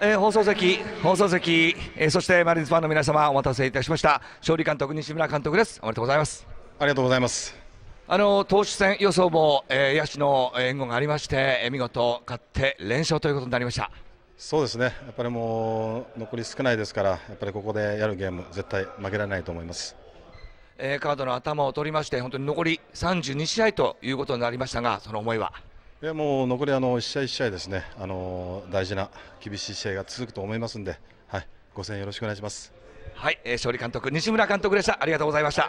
えー、放送席、放送席、えー、そしてマリーンズファンの皆様、お待たせいたしました、勝利監督、西村監督です、おめでとうございます。ありがとうございますあの投手戦予想も、えー、野手の援護がありまして、えー、見事勝って連勝ということになりましたそうですね、やっぱりもう残り少ないですから、やっぱりここでやるゲーム、絶対負けられないと思います。えー、カードの頭を取りまして、本当に残り32試合ということになりましたが、その思いはいやもう残りあの1試合1試合ですね、あの大事な厳しい試合が続くと思いますんで、はい、ご声援よろしくお願いします。はい、えー、勝利監督西村監督でした。ありがとうございました。